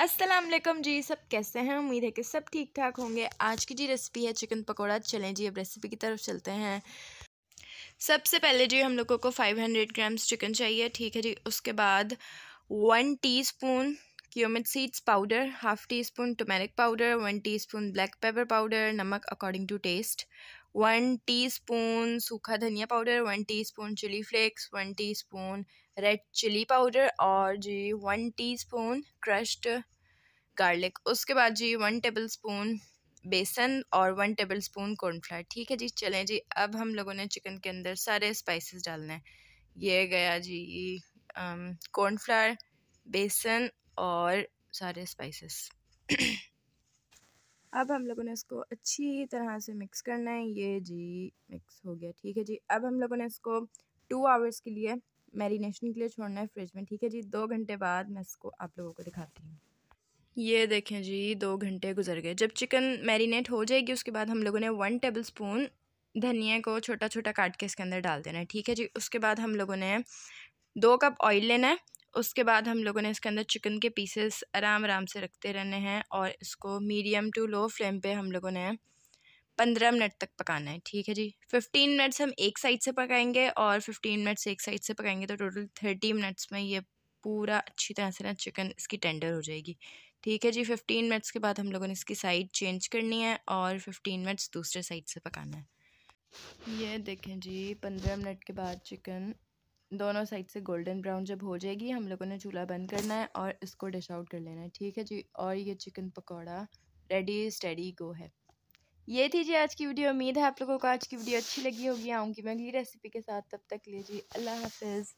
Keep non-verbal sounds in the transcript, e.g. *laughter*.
अस्सलाम वालेकुम जी सब कैसे हैं उम्मीद है कि सब ठीक ठाक होंगे आज की जी रेसिपी है चिकन पकौड़ा चलें जी अब रेसिपी की तरफ चलते हैं सबसे पहले जी हम लोगों को 500 ग्राम्स चिकन चाहिए ठीक है जी उसके बाद one teaspoon cumin seeds powder half teaspoon turmeric powder one teaspoon black pepper powder नमक according to taste one teaspoon सूखा धनिया powder one teaspoon chilli flakes one teaspoon red chilli powder और जी वन टीस्पून क्रश्ड गार्लिक उसके बाद जी one table spoon बेसन और one table spoon cornflour ठीक है जी चलें जी अब हम लोगों ने चिकन के अंदर सारे स्पाइसेस डालने हैं ये गया जी कॉर्नफ्लावर बेसन और सारे स्पाइसेस *clears throat* अब हम लोगों ने इसको अच्छी तरह से मिक्स करना है ये जी मिक्स हो गया ठीक है जी अब हम लोगों ने इसको टू आवर्स के लिए मैरिनेशन के लिए छोड़ना है फ्रिज में ठीक है जी दो घंटे बाद मैं इसको आप लोगों को दिखाती हूँ ये देखें जी दो घंटे गुजर गए जब चिकन मैरिनेट हो जाएगी उसके बाद हम लोगों ने वन टेबल स्पून धनिया को छोटा छोटा काट के इसके अंदर डाल देना है ठीक है जी उसके बाद हम लोगों ने दो कप ऑयल लेना है उसके बाद हम लोगों ने इसके अंदर चिकन के पीसेस आराम आराम से रखते रहने हैं और इसको मीडियम टू लो फ्लेम पे हम लोगों ने पंद्रह मिनट तक पकाना है ठीक है जी फिफ्टीन मिनट्स हम एक साइड से पकाएंगे और फिफ्टीन मिनट्स एक साइड से पकाएंगे तो टोटल थर्टी मिनट्स में ये पूरा अच्छी तरह से ना चिकन इसकी टेंडर हो जाएगी ठीक है जी फिफ्टीन मिनट्स के बाद हम लोगों ने इसकी साइड चेंज करनी है और फिफ्टीन मिनट्स दूसरे साइड से पकाना है ये देखें जी पंद्रह मिनट के बाद चिकन दोनों साइड से गोल्डन ब्राउन जब हो जाएगी हम लोगों ने चूल्हा बंद करना है और इसको डिश आउट कर लेना है ठीक है जी और ये chicken pakora ready steady go है ये थी जी आज की वीडियो उम्मीद है आप लोगों को आज की वीडियो अच्छी लगी होगी आऊँगी मैं अगली रेसिपी के साथ तब तक लीजिए अल्लाह हाफिज़